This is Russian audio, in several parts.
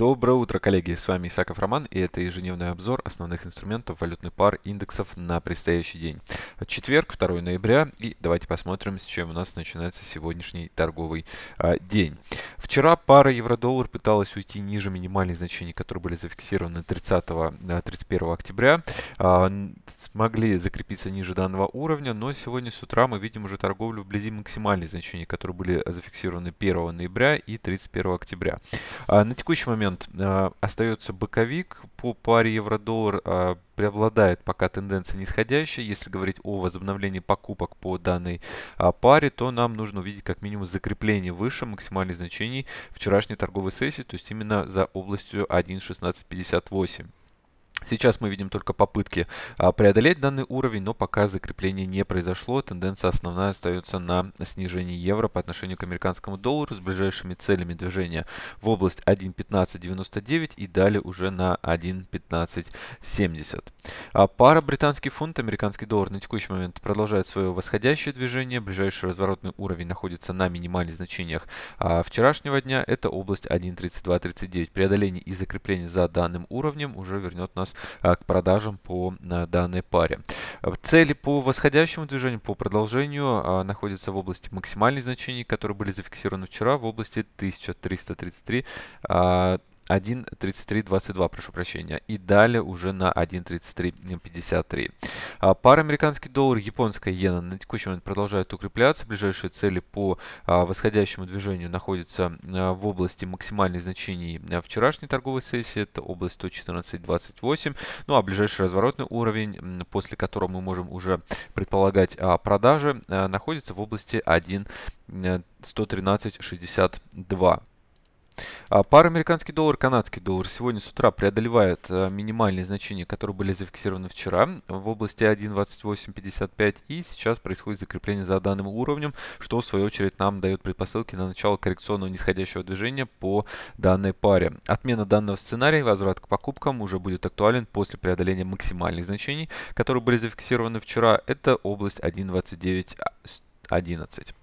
Доброе утро, коллеги! С вами Исаков Роман и это ежедневный обзор основных инструментов валютных пар индексов на предстоящий день. Четверг, 2 ноября и давайте посмотрим, с чем у нас начинается сегодняшний торговый а, день. Вчера пара евро-доллар пыталась уйти ниже минимальных значений, которые были зафиксированы 30-31 а, октября. А, смогли закрепиться ниже данного уровня, но сегодня с утра мы видим уже торговлю вблизи максимальных значений, которые были э, зафиксированы 1 ноября и 31 октября. А, на текущий момент э, остается боковик по паре евро-доллар а, преобладает пока тенденция нисходящая. Если говорить о возобновлении покупок по данной а, паре, то нам нужно увидеть как минимум закрепление выше максимальных значений вчерашней торговой сессии, то есть именно за областью 1.1658. Сейчас мы видим только попытки а, преодолеть данный уровень, но пока закрепление не произошло. Тенденция основная остается на снижении евро по отношению к американскому доллару с ближайшими целями движения в область 1.1599 и далее уже на 1.1570. А пара британский фунт, американский доллар на текущий момент продолжает свое восходящее движение. Ближайший разворотный уровень находится на минимальных значениях а, вчерашнего дня. Это область 1.3239. Преодоление и закрепление за данным уровнем уже вернет нас нас а, к продажам по а, данной паре. Цели по восходящему движению, по продолжению а, находятся в области максимальных значений, которые были зафиксированы вчера в области 1333 1.33.22, прошу прощения, и далее уже на 1.33.53. А пара американский доллар, японская иена на текущий момент продолжает укрепляться. Ближайшие цели по а, восходящему движению находятся а, в области максимальных значений вчерашней торговой сессии. Это область 114.28. Ну а ближайший разворотный уровень, после которого мы можем уже предполагать продажи, находится в области 1 113.62. Э, а, пара американский доллар, канадский доллар сегодня с утра преодолевает а, минимальные значения, которые были зафиксированы вчера в области 1.2855 и сейчас происходит закрепление за данным уровнем, что в свою очередь нам дает предпосылки на начало коррекционного нисходящего движения по данной паре. Отмена данного сценария, и возврат к покупкам уже будет актуален после преодоления максимальных значений, которые были зафиксированы вчера. Это область 1.2911.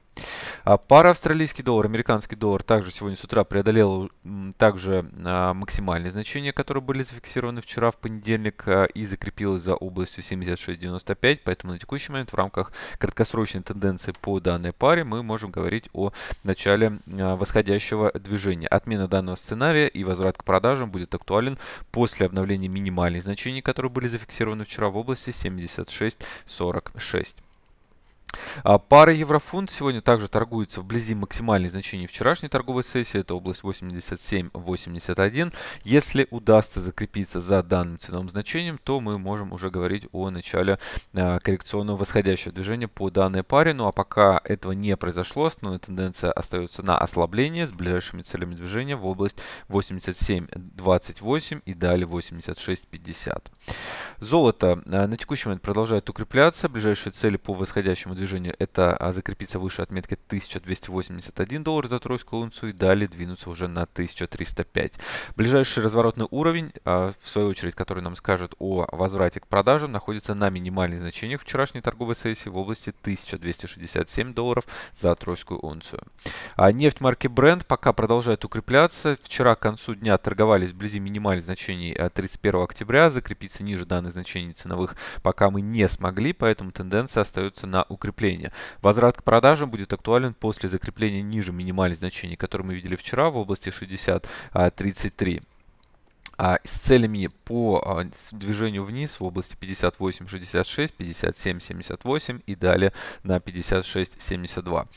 А пара австралийский доллар, американский доллар также сегодня с утра преодолела также а, максимальные значения, которые были зафиксированы вчера в понедельник а, и закрепилась за областью 76.95, поэтому на текущий момент в рамках краткосрочной тенденции по данной паре мы можем говорить о начале а, восходящего движения. Отмена данного сценария и возврат к продажам будет актуален после обновления минимальных значений, которые были зафиксированы вчера в области 76.46. А, пара еврофунт сегодня также торгуется вблизи максимальной значения вчерашней торговой сессии. Это область 87-81. Если удастся закрепиться за данным ценовым значением, то мы можем уже говорить о начале а, коррекционного восходящего движения по данной паре. Ну а пока этого не произошло, основная тенденция остается на ослабление с ближайшими целями движения в область 87-28 и далее 86-50. Золото э, на текущий момент продолжает укрепляться. Ближайшие цели по восходящему движению это а, закрепиться выше отметки 1281 доллар за тройскую унцию и далее двинуться уже на 1305. Ближайший разворотный уровень, а, в свою очередь, который нам скажет о возврате к продажам, находится на минимальных значениях вчерашней торговой сессии в области 1267 долларов за тройскую унцию. А нефть марки Brent пока продолжает укрепляться. Вчера к концу дня торговались вблизи минимальных значений 31 э, октября, закрепиться ниже данной значений ценовых пока мы не смогли, поэтому тенденция остается на укрепление. Возврат к продажам будет актуален после закрепления ниже минимальных значений, которые мы видели вчера в области 60-33 а, а, с целями по а, движению вниз в области 58, 66, 57, 78 и далее на 56, 72.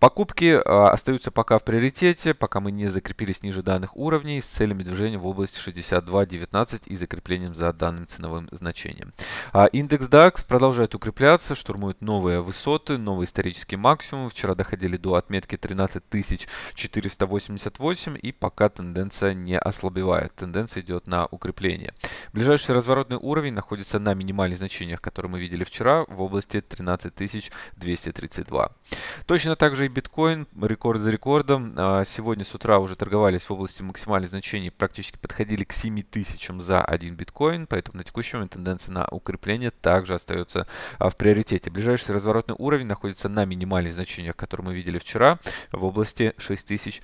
Покупки а, остаются пока в приоритете, пока мы не закрепились ниже данных уровней с целями движения в области 62.19 и закреплением за данным ценовым значением. А, индекс DAX продолжает укрепляться, штурмует новые высоты, новые исторические максимумы. Вчера доходили до отметки 13488 и пока тенденция не ослабевает. Тенденция идет на укрепление. Ближайший разворотный уровень находится на минимальных значениях, которые мы видели вчера, в области 13232. Точно так также биткоин, рекорд за рекордом. А, сегодня с утра уже торговались в области максимальных значений, практически подходили к 7 тысячам за один биткоин, поэтому на текущий момент тенденция на укрепление также остается а, в приоритете. Ближайший разворотный уровень находится на минимальных значениях, которые мы видели вчера, в области 6000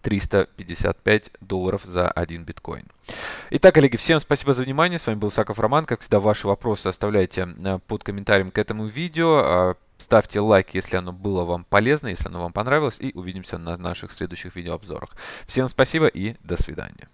355 долларов за один биткоин. Итак, коллеги, всем спасибо за внимание. С вами был Саков Роман. Как всегда, ваши вопросы оставляйте а, под комментарием к этому видео. Ставьте лайк, если оно было вам полезно, если оно вам понравилось, и увидимся на наших следующих видеообзорах. Всем спасибо и до свидания.